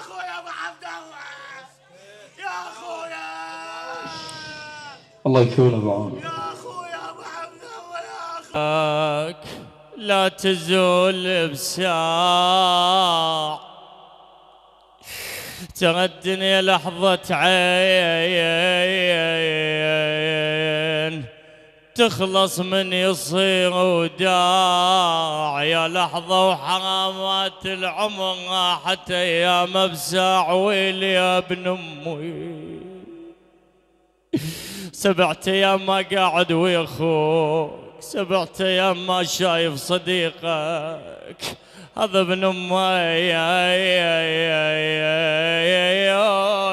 اخويا ابو عبد الله يا اخويا الله يكون ابو عمر يا اخويا ابو عبد الله يا اخويا لا تزول بساع ترى الدنيا لحظة عين تخلص من يصير وداع يا لحظة وحرامات العمر راحت أيام بساع ويلي يا ابن أمي سبعة أيام ما قاعد ويا أخوك سبعة أيام ما شايف صديقك هذا ابن أمي يا يا يا يا يا يا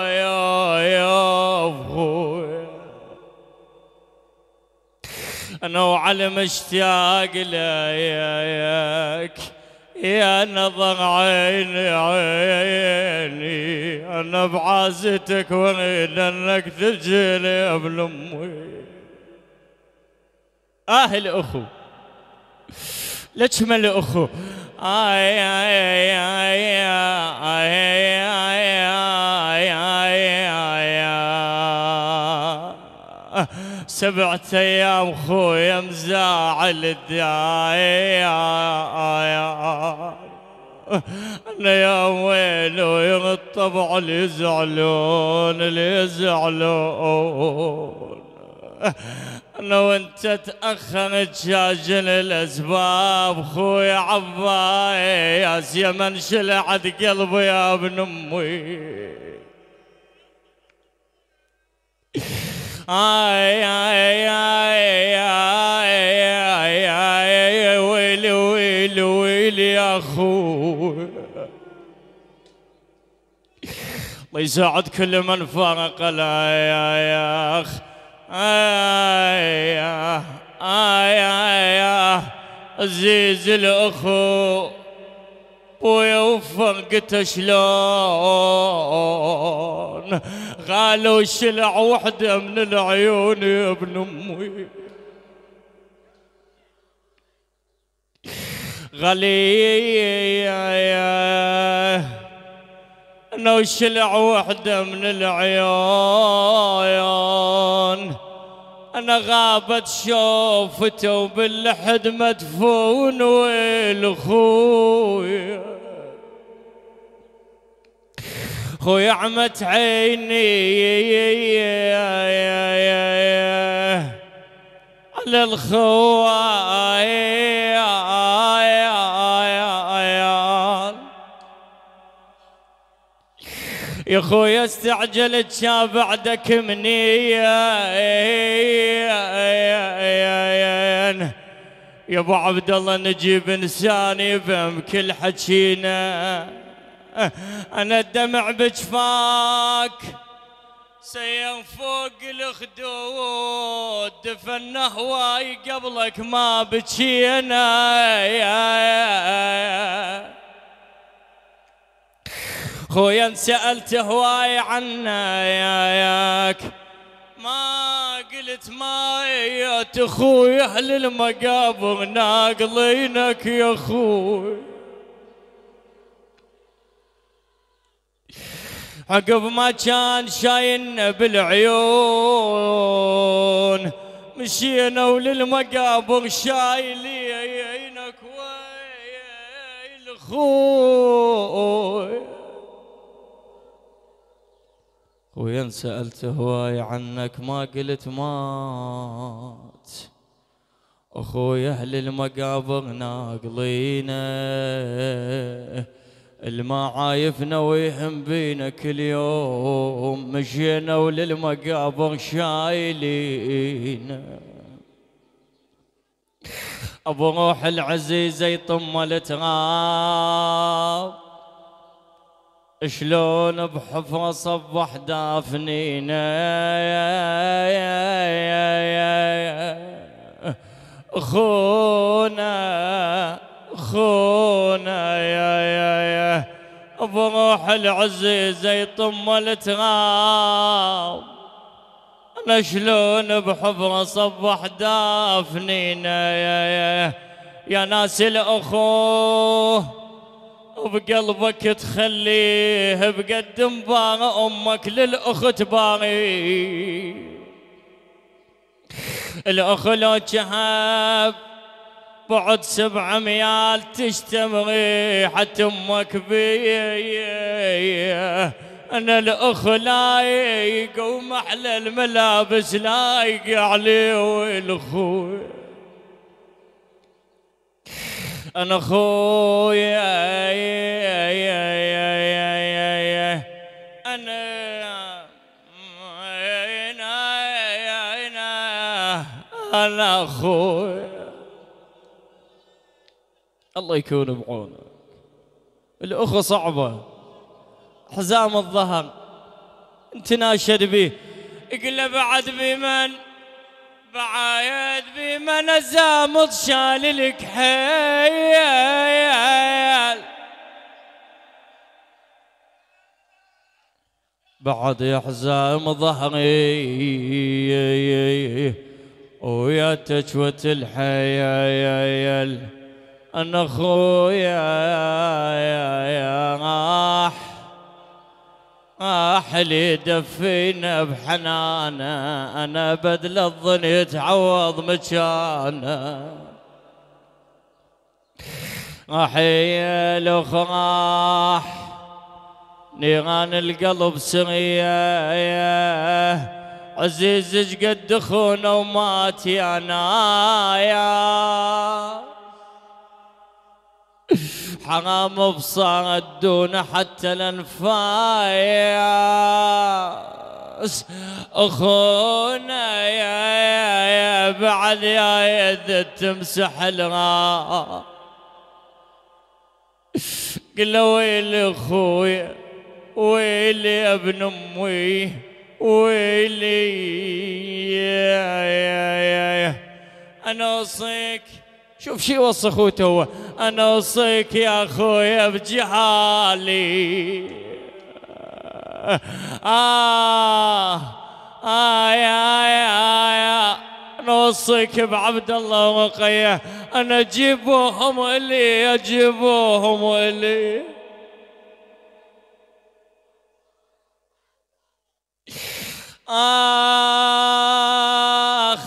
انا وعلي مشتاق لك يا نظر عيني عيني انا بعازتك واريد انك تجي لي قبل امي اهل اخو لجمل اخو آي آي سبعة أيام خويا مزاعل الداية أنا يا ويلو يا الطبع اللي يزعلون اللي يزعلون أنا وأنت تأخر تشاجن الأسباب خويا عباس يا من شلعت قلبي يا ابن أمي آي آي آي آي آي اي ويلي ويلي ويلي يا أخوي الله يساعد كل من فارق الآية يا أخ اي اي عزيز الأخو ويا وفرقته شلون قالوا شلع وحده من العيون يا ابن امي غليه انا وشلع وحده من العيون انا غابت شوفته وباللحد مدفون ويل خويه خويا عمت عيني على الخوايا يا خويا استعجلت شا بعدك مني يا ابو عبد الله نجيب انسان يفهم كل حكينا أنا الدمع بجفاك سيم فوق الخدود دفن هواي قبلك ما بجينا يا خويا سألت هواي عنا ياك ما قلت ما يا اخوي اهل المقابر ناقلينك يا اخوي عقب ما كان شايلنا بالعيون مشينا وللمقابر شايلينك ويل خوي وين سألت هواي عنك ما قلت مات أخوي أهل المقابر ناقلينه اللي ما عايفنا ويهم بينا كل يوم مشينا وللمقابر شايلين ابو روح العزيزه يطم التراب شلون بحفره صبح دافنينا يا يا يا يا يا اخونا اخونا يا يا بروح العزيزة يطم التراب أنا شلون بحفرة صبح دافنينا يا, يا, يا ناس الأخو وبقلبك تخليه بقد مبارة أمك للأخت باري الأخ لو جهب بعد سبع ميال تشتمغي حتى امك بي انا الاخ لايق ومحلى الملابس لايق عليه والخوي انا خويا انا انا اخويا الله يكون بعونك الأخوة صعبة حزام الظهر تناشد به يقول له بعد بمن بعايد بمن الزامط شال لك حيال بعد يا حزام ظهري ويا تشوة الحيال انا خويا يا يا احلي دفينا بحنانه انا بدل الظن يتعوض مكانه احيي الاخراح نيران القلب سريه عزيز قد خونه ومات يا نايا حرام بصار الدون حتى الانفاس اخونا يا يا يا بعد يا يد تمسح الراس قل له ويلي اخويا ويلي ابن امي ويلي يا يا يا, يا انا اوصيك شوف شي يوصي اخوته هو انا اوصيك يا اخويا بجحالي آه آه يا يا يا نوصيك بعبد الله ومقيه أنا جيبوهم إلي أجيبوهم إلي آخ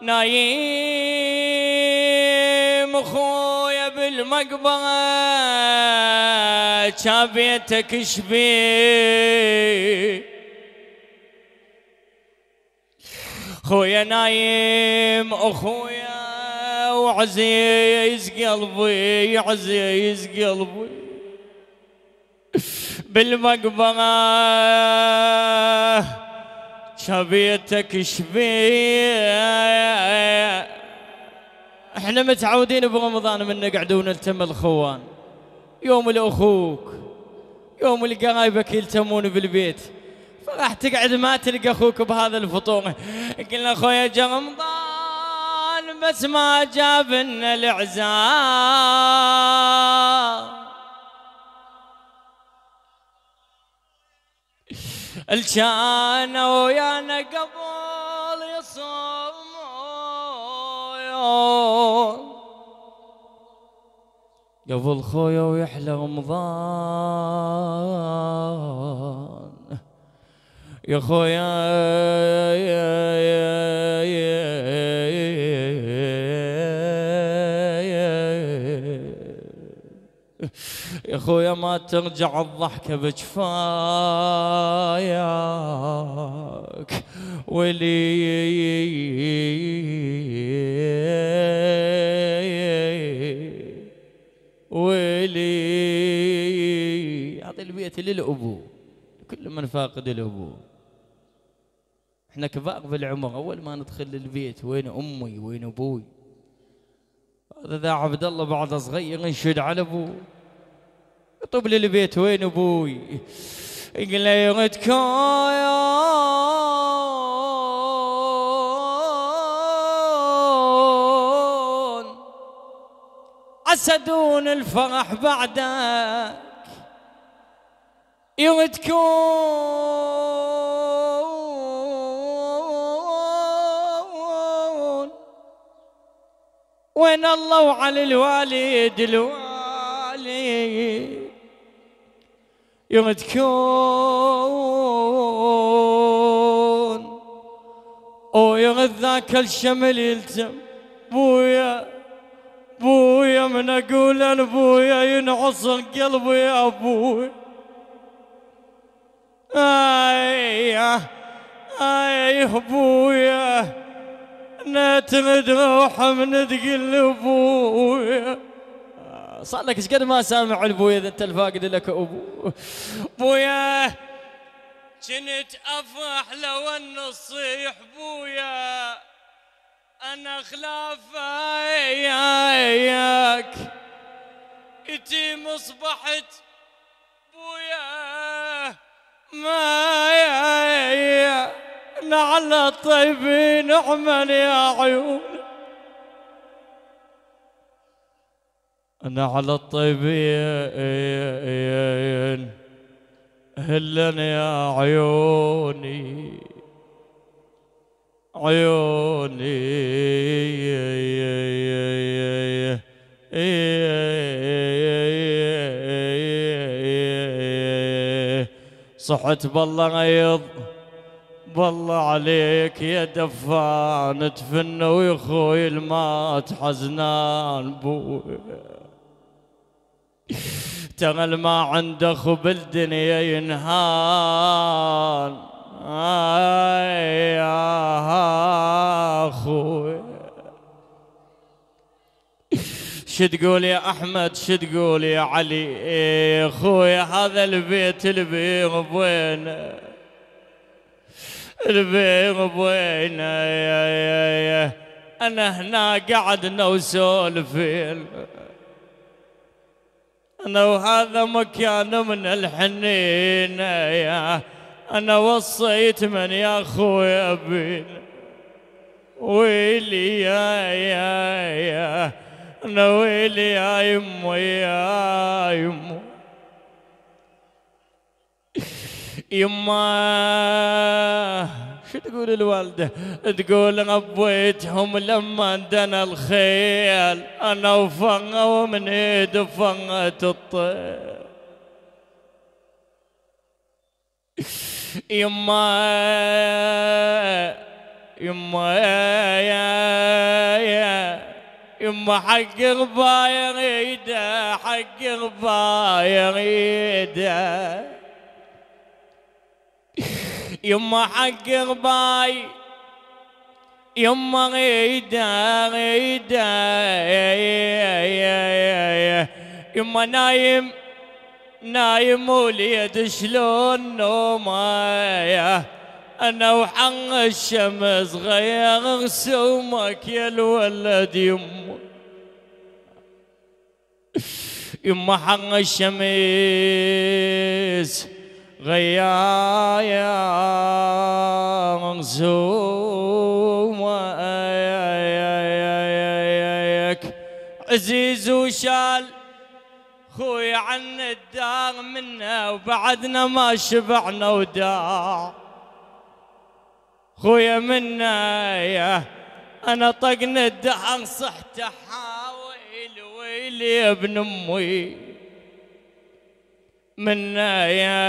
نايم شابيتك شبيه خويا نايم اخويا وعزيز قلبي عزيز قلبي بالمقبرة شبيتك شبيه احنا متعودين برمضان من نقعد ونلتم الخوان يوم لأخوك يوم لقرايبك يلتمون بالبيت فراح تقعد ما تلقى أخوك بهذا الفطور قلنا أخويا جا رمضان بس ما جاب لنا العزاء الجانا ويانا قبل قبل خويا ويحلى رمضان يا خويا يا يا يا خويا ما ترجع الضحكة بجفاياك ولي ويلي هذه البيت للأبو كل من فاقد الأبو احنا كبار بالعمر أول ما ندخل للبيت وين أمي وين أبوي هذا ذا عبد الله بعد صغير ينشد على أبوه يطب للبيت وين أبوي يقول له يا حسدون الفرح بعدك يردكون وين الله وعلى الوالد الوالي يردكون ويرد ذاك الشمل يلتم بويا بويا من اقول لبويا ينعصر قلبي يا ابوي اي اي ابويا نترد روح من ثقل ابويا صار لك ايش قد ما سامع البويا اذا انت الفاقد لك ابو بويا كنت افرح لو انه تصيح بويا انا اياك اتي مصبحت بويا ما يا نعلى الطيب نعمل يا عيون انا على الطيبين هلن يا عيوني عيوني صحت بالله غيض بالله عليك يا دفان تفن ويا خوي المات حزنان بوي تغل ما اخو بالدنيا ينهان آه، شو تقول يا احمد شو تقول يا علي إيه، اخوي هذا البيت البيغ بوين البيغ بوين يا يا يا انا هنا قعدنا وسولفين انا وهذا مكان من الحنين يا أنا وصيت من يا أخوي أبي ويلي يا يا يا أنا ويلي يا يمو يا يمو يما شو تقول الوالدة تقول ربيتهم لما دنا الخيل أنا وفنة ومن إيد فنة الطير يما يما يا يا يا يما حق ربا يريده حق ربا يريده يما حق رباي يما ريده ريده يما نايم نايم وليد شلون نومايا انا وحن الشمس غير سومك يا الولد يمه يما حن الشمس غيايا سومك عزيز وشال خوي عن الدار منا وبعدنا ما شبعنا وداع خويا منا يا انا طقن الدهر صحت حاول ويلي ابن امي منا يا